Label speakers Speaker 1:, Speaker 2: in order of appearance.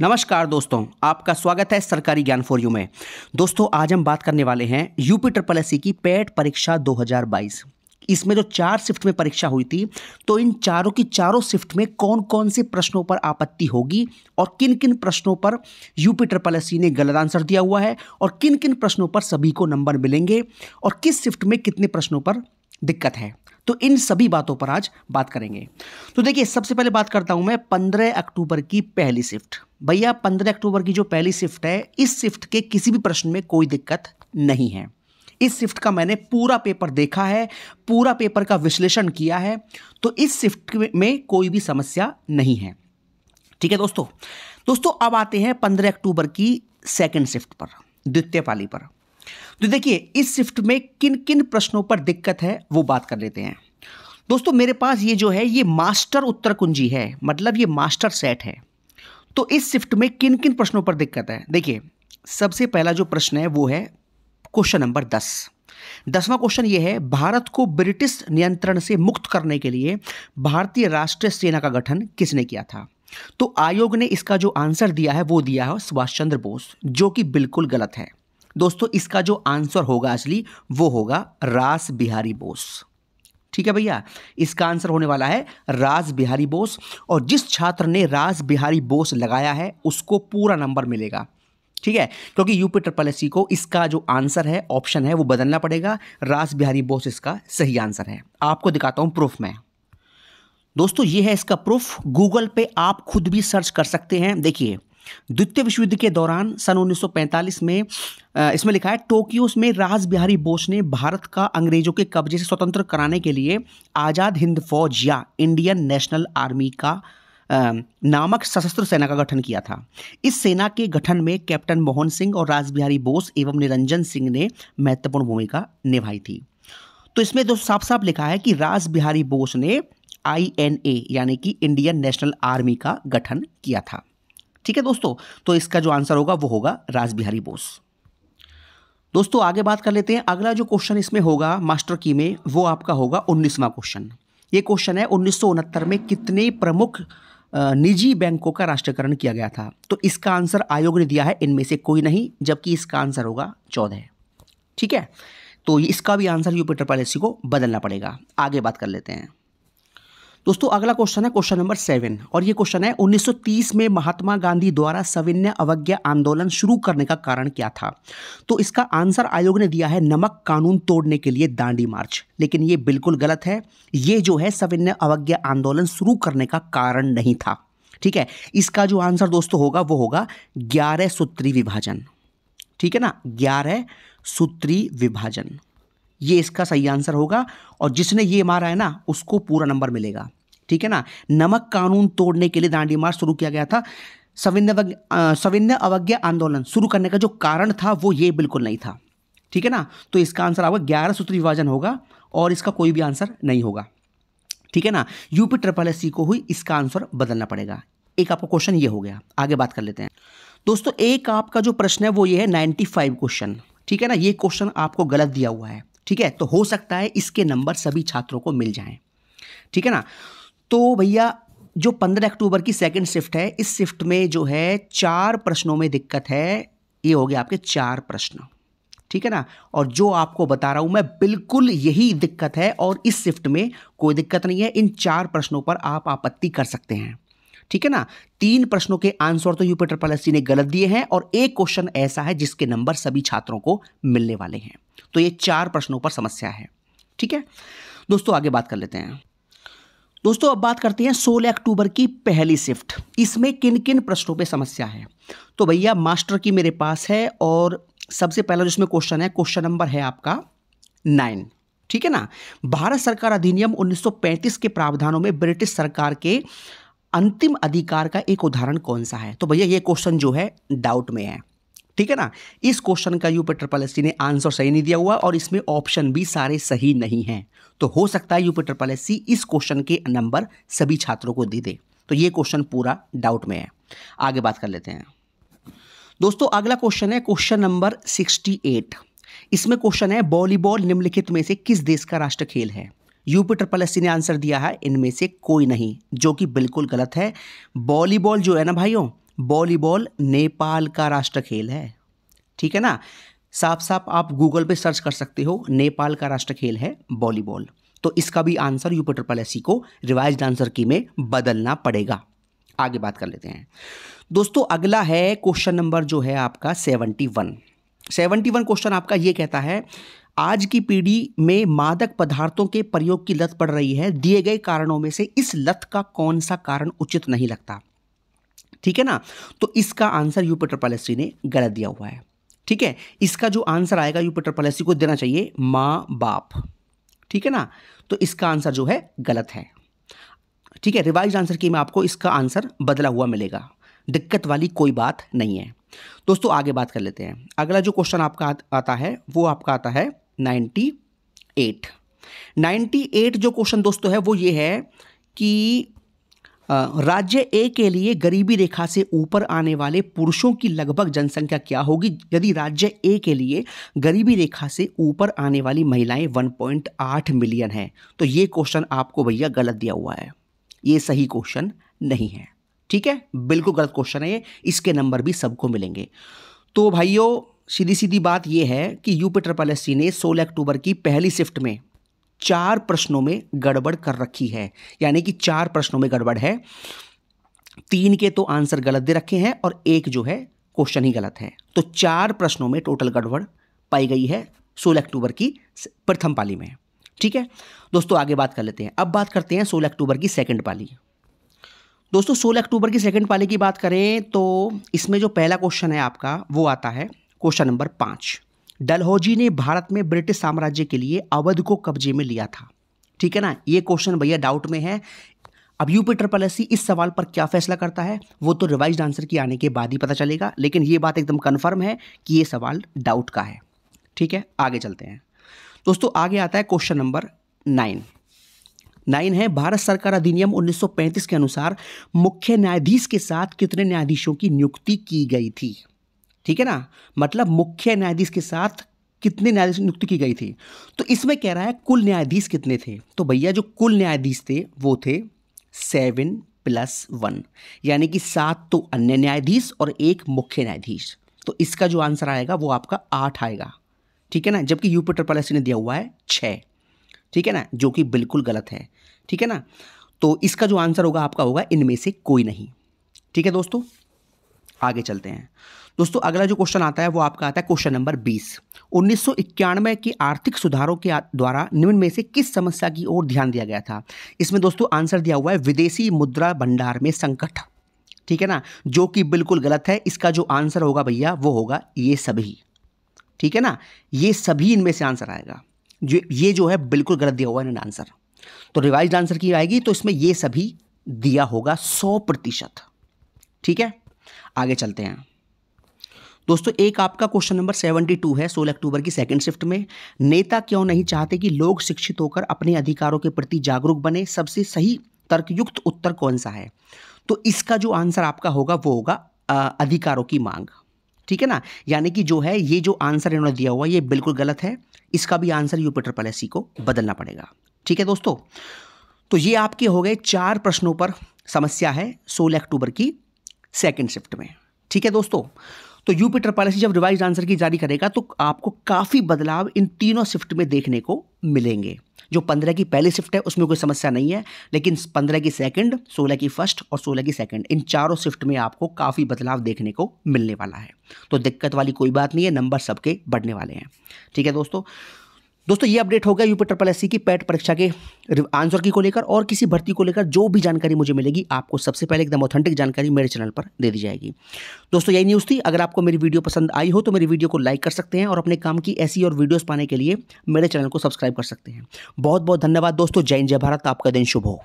Speaker 1: नमस्कार दोस्तों आपका स्वागत है सरकारी ज्ञान फॉर यू में दोस्तों आज हम बात करने वाले हैं यूपी ट्रिपल एस की पेट e परीक्षा 2022 इसमें जो चार शिफ्ट में परीक्षा हुई थी तो इन चारों की चारों शिफ्ट में कौन कौन से प्रश्नों पर आपत्ति होगी और किन किन प्रश्नों पर यूपी ट्रिपल एस ने गलत आंसर दिया हुआ है और किन किन प्रश्नों पर सभी को नंबर मिलेंगे और किस शिफ्ट में कितने प्रश्नों पर दिक्कत है तो इन सभी बातों पर आज बात करेंगे तो देखिए सबसे पहले बात करता हूं मैं पंद्रह अक्टूबर की पहली शिफ्ट भैया पंद्रह अक्टूबर की जो पहली शिफ्ट है इस शिफ्ट के किसी भी प्रश्न में कोई दिक्कत नहीं है इस शिफ्ट का मैंने पूरा पेपर देखा है पूरा पेपर का विश्लेषण किया है तो इस शिफ्ट में कोई भी समस्या नहीं है ठीक है दोस्तों दोस्तों अब आते हैं पंद्रह अक्टूबर की सेकेंड शिफ्ट पर द्वितीय पाली पर तो देखिए इस शिफ्ट में किन किन प्रश्नों पर दिक्कत है वो बात कर लेते हैं दोस्तों मेरे पास ये जो है ये मास्टर उत्तर कुंजी है मतलब ये मास्टर सेट है तो इस शिफ्ट में किन किन प्रश्नों पर दिक्कत है देखिए सबसे पहला जो प्रश्न है वो है क्वेश्चन नंबर दस दसवां क्वेश्चन ये है भारत को ब्रिटिश नियंत्रण से मुक्त करने के लिए भारतीय राष्ट्रीय सेना का गठन किसने किया था तो आयोग ने इसका जो आंसर दिया है वो दिया है सुभाष चंद्र बोस जो कि बिल्कुल गलत है दोस्तों इसका जो आंसर होगा असली वो होगा रास बिहारी बोस ठीक है भैया इसका आंसर होने वाला है राज बिहारी बोस और जिस छात्र ने राज बिहारी बोस लगाया है उसको पूरा नंबर मिलेगा ठीक है क्योंकि यूपी ट्रिपल एस को इसका जो आंसर है ऑप्शन है वो बदलना पड़ेगा राज बिहारी बोस इसका सही आंसर है आपको दिखाता हूं प्रूफ में दोस्तों ये है इसका प्रूफ गूगल पे आप खुद भी सर्च कर सकते हैं देखिए द्वितीय विश्व युद्ध के दौरान सन 1945 में इसमें लिखा है टोक्यो में राज बिहारी बोस ने भारत का अंग्रेजों के कब्जे से स्वतंत्र कराने के लिए आज़ाद हिंद फौज या इंडियन नेशनल आर्मी का नामक सशस्त्र सेना का गठन किया था इस सेना के गठन में कैप्टन मोहन सिंह और राजबिहारी बोस एवं निरंजन सिंह ने महत्वपूर्ण भूमिका निभाई थी तो इसमें जो तो साफ साफ लिखा है कि राजबिहारी बोस ने आई यानी कि इंडियन नेशनल आर्मी का गठन किया था ठीक है दोस्तों तो इसका जो आंसर होगा वो होगा राजबिहारी बोस दोस्तों आगे बात कर लेते हैं अगला जो क्वेश्चन इसमें होगा मास्टर की में वो आपका होगा उन्नीसवा क्वेश्चन ये क्वेश्चन है उन्नीस में कितने प्रमुख निजी बैंकों का राष्ट्रीयकरण किया गया था तो इसका आंसर आयोग ने दिया है इनमें से कोई नहीं जबकि इसका आंसर होगा चौदह ठीक है तो इसका भी आंसर यूपिटर पॉलिसी को बदलना पड़ेगा आगे बात कर लेते हैं दोस्तों अगला क्वेश्चन है क्वेश्चन नंबर सेवन और ये क्वेश्चन है 1930 में महात्मा गांधी द्वारा सविन्य अवज्ञा आंदोलन शुरू करने का कारण क्या था तो इसका आंसर आयोग ने दिया है नमक कानून तोड़ने के लिए दांडी मार्च लेकिन ये बिल्कुल गलत है ये जो है सविन्य अवज्ञा आंदोलन शुरू करने का कारण नहीं था ठीक है इसका जो आंसर दोस्तों होगा वो होगा ग्यारह सूत्री विभाजन ठीक है ना ग्यारह सूत्री विभाजन ये इसका सही आंसर होगा और जिसने ये मारा है ना उसको पूरा नंबर मिलेगा ठीक है ना नमक कानून तोड़ने के लिए दांडी मार्च शुरू किया गया था सविन्य सविन्य अवज्ञा आंदोलन शुरू करने का जो कारण था वो ये बिल्कुल नहीं था ठीक है ना तो इसका आंसर आपका ग्यारह सूत्र विभाजन होगा और इसका कोई भी आंसर नहीं होगा ठीक है ना यूपी ट्रिपल एस को हुई इसका आंसर बदलना पड़ेगा एक आपका क्वेश्चन ये हो गया आगे बात कर लेते हैं दोस्तों एक आपका जो प्रश्न है वो ये है नाइन्टी फाइव क्वेश्चन ठीक है ना ये क्वेश्चन आपको गलत दिया हुआ है ठीक है तो हो सकता है इसके नंबर सभी छात्रों को मिल जाएं ठीक है ना तो भैया जो पंद्रह अक्टूबर की सेकेंड शिफ्ट है इस शिफ्ट में जो है चार प्रश्नों में दिक्कत है ये हो गया आपके चार प्रश्न ठीक है ना और जो आपको बता रहा हूँ मैं बिल्कुल यही दिक्कत है और इस शिफ्ट में कोई दिक्कत नहीं है इन चार प्रश्नों पर आप आपत्ति कर सकते हैं ठीक है ना तीन प्रश्नों के आंसर तो यूपीटर पलसी ने गलत दिए हैं और एक क्वेश्चन ऐसा है जिसके नंबर सभी छात्रों को मिलने वाले हैं तो ये चार प्रश्नों पर समस्या है ठीक है दोस्तों आगे बात कर लेते हैं दोस्तों अब बात करते हैं सोलह अक्टूबर की पहली शिफ्ट इसमें किन किन प्रश्नों पे समस्या है तो भैया मास्टर की मेरे पास है और सबसे पहला जो इसमें क्वेश्चन है क्वेश्चन नंबर है आपका नाइन ठीक है ना भारत सरकार अधिनियम 1935 के प्रावधानों में ब्रिटिश सरकार के अंतिम अधिकार का एक उदाहरण कौन सा है तो भैया ये क्वेश्चन जो है डाउट में है ठीक है ना इस क्वेश्चन का यूपीटर पैलेस्टी ने आंसर सही नहीं दिया हुआ और इसमें ऑप्शन भी सारे सही नहीं हैं तो हो सकता है यूपीटर पैलेस्टी इस क्वेश्चन के नंबर सभी छात्रों को दे दे तो ये क्वेश्चन पूरा डाउट में है आगे बात कर लेते हैं दोस्तों अगला क्वेश्चन है क्वेश्चन नंबर सिक्सटी एट इसमें क्वेश्चन है वॉलीबॉल निम्नलिखित में से किस देश का राष्ट्र खेल है यूपिटर पलस्सी ने आंसर दिया है इनमें से कोई नहीं जो कि बिल्कुल गलत है वॉलीबॉल जो है ना भाइयों वॉलीबॉल नेपाल का राष्ट्र खेल है ठीक है ना साफ साफ आप गूगल पे सर्च कर सकते हो नेपाल का राष्ट्र खेल है वॉलीबॉल तो इसका भी आंसर यूपी ट्रिपल एस को रिवाइज आंसर की में बदलना पड़ेगा आगे बात कर लेते हैं दोस्तों अगला है क्वेश्चन नंबर जो है आपका seventy one seventy one question आपका ये कहता है आज की पीढ़ी में मादक पदार्थों के प्रयोग की लत पड़ रही है दिए गए कारणों में से इस लत का कौन सा कारण उचित नहीं लगता ठीक है ना तो इसका आंसर यूपिटर पॉलिसी ने गलत दिया हुआ है ठीक है इसका जो आंसर आएगा यूपिटर पॉलिसी को देना चाहिए माँ बाप ठीक है ना तो इसका आंसर जो है गलत है ठीक है रिवाइज आंसर की मैं आपको इसका आंसर बदला हुआ मिलेगा दिक्कत वाली कोई बात नहीं है दोस्तों आगे बात कर लेते हैं अगला जो क्वेश्चन आपका आता है वो आपका आता है नाइन्टी एट नाइन्टी एट जो क्वेश्चन दोस्तों है वो ये है कि राज्य ए के लिए गरीबी रेखा से ऊपर आने वाले पुरुषों की लगभग जनसंख्या क्या होगी यदि राज्य ए के लिए गरीबी रेखा से ऊपर आने वाली महिलाएं 1.8 मिलियन हैं तो ये क्वेश्चन आपको भैया गलत दिया हुआ है ये सही क्वेश्चन नहीं है ठीक है बिल्कुल गलत क्वेश्चन है ये इसके नंबर भी सबको मिलेंगे तो भाइयों सीधी सीधी बात यह है कि यूपी ट्रिपल एस ने सोलह अक्टूबर की पहली शिफ्ट में चार प्रश्नों में गड़बड़ कर रखी है यानी कि चार प्रश्नों में गड़बड़ है तीन के तो आंसर गलत दे रखे हैं और एक जो है क्वेश्चन ही गलत है तो चार प्रश्नों में टोटल गड़बड़ पाई गई है सोलह अक्टूबर की प्रथम पाली में ठीक है दोस्तों आगे बात कर लेते हैं अब बात करते हैं सोलह अक्टूबर की सेकेंड पाली दोस्तों सोलह अक्टूबर की सेकेंड पाली की बात करें तो इसमें जो पहला क्वेश्चन है आपका वो आता है क्वेश्चन नंबर पाँच डलहौजी ने भारत में ब्रिटिश साम्राज्य के लिए अवध को कब्जे में लिया था ठीक है ना ये क्वेश्चन भैया डाउट में है अब यूपी ट्रिपल एस इस सवाल पर क्या फैसला करता है वो तो रिवाइज आंसर की आने के बाद ही पता चलेगा लेकिन ये बात एकदम कन्फर्म है कि ये सवाल डाउट का है ठीक है आगे चलते हैं दोस्तों आगे आता है क्वेश्चन नंबर नाइन नाइन है भारत सरकार अधिनियम 1935 के अनुसार मुख्य न्यायाधीश के साथ कितने न्यायाधीशों की नियुक्ति की गई थी ठीक है ना मतलब मुख्य न्यायाधीश के साथ कितने न्यायाधीश नियुक्त की गई थी तो इसमें कह रहा है कुल न्यायाधीश कितने थे तो भैया जो कुल न्यायाधीश थे वो थे सेवन प्लस वन यानी कि सात तो अन्य न्यायाधीश और एक मुख्य न्यायाधीश तो इसका जो आंसर आएगा वो आपका आठ आएगा ठीक है ना जबकि यूपी ट्रिपल ने दिया हुआ है छः ठीक है ना जो कि बिल्कुल गलत है ठीक है ना तो इसका जो आंसर होगा आपका होगा इनमें से कोई नहीं ठीक है दोस्तों आगे चलते हैं दोस्तों अगला जो क्वेश्चन आता है वो आपका आता है क्वेश्चन नंबर बीस उन्नीस के आर्थिक सुधारों के द्वारा निम्न में से किस समस्या की ओर ध्यान दिया गया था इसमें दोस्तों आंसर दिया हुआ है विदेशी मुद्रा भंडार में संकट ठीक है ना जो कि बिल्कुल गलत है इसका जो आंसर होगा भैया वो होगा ये सभी ठीक है ना ये सभी इनमें से आंसर आएगा जो ये जो है बिल्कुल गलत दिया हुआ है इन्होंने आंसर तो रिवाइज आंसर की आएगी तो इसमें ये सभी दिया होगा सौ प्रतिशत ठीक है आगे चलते हैं दोस्तों एक आपका क्वेश्चन नंबर सेवेंटी टू है सोलह अक्टूबर की सेकंड शिफ्ट में नेता क्यों नहीं चाहते कि लोग शिक्षित होकर अपने अधिकारों के प्रति जागरूक बने सबसे सही तर्कयुक्त उत्तर कौन सा है तो इसका जो आंसर आपका होगा वो होगा आ, अधिकारों की मांग ठीक है ना यानी कि जो है ये जो आंसर इन्होंने दिया हुआ ये बिल्कुल गलत है इसका भी आंसर यूपिटर पॉलिसी को बदलना पड़ेगा ठीक है दोस्तों तो ये आपके हो गए चार प्रश्नों पर समस्या है सोलह अक्टूबर की सेकेंड शिफ्ट में ठीक है दोस्तों तो यूपीटर पॉलिसी जब रिवाइज आंसर की जारी करेगा तो आपको काफ़ी बदलाव इन तीनों शिफ्ट में देखने को मिलेंगे जो पंद्रह की पहली शिफ्ट है उसमें कोई समस्या नहीं है लेकिन पंद्रह की सेकंड सोलह की फर्स्ट और सोलह की सेकंड इन चारों शिफ्ट में आपको काफ़ी बदलाव देखने को मिलने वाला है तो दिक्कत वाली कोई बात नहीं है नंबर सबके बढ़ने वाले हैं ठीक है दोस्तों दोस्तों ये अपडेट होगा यूपी ट्रिपल एस की पैट e परीक्षा के आंसर की को लेकर और किसी भर्ती को लेकर जो भी जानकारी मुझे मिलेगी आपको सबसे पहले एकदम ऑथेंटिक जानकारी मेरे चैनल पर दे दी जाएगी दोस्तों यही न्यूज़ थी अगर आपको मेरी वीडियो पसंद आई हो तो मेरी वीडियो को लाइक कर सकते हैं और अपने काम की ऐसी और वीडियोज़ पाने के लिए मेरे चैनल को सब्सक्राइब कर सकते हैं बहुत बहुत धन्यवाद दोस्तों जय जय भारत आपका दिन शुभ हो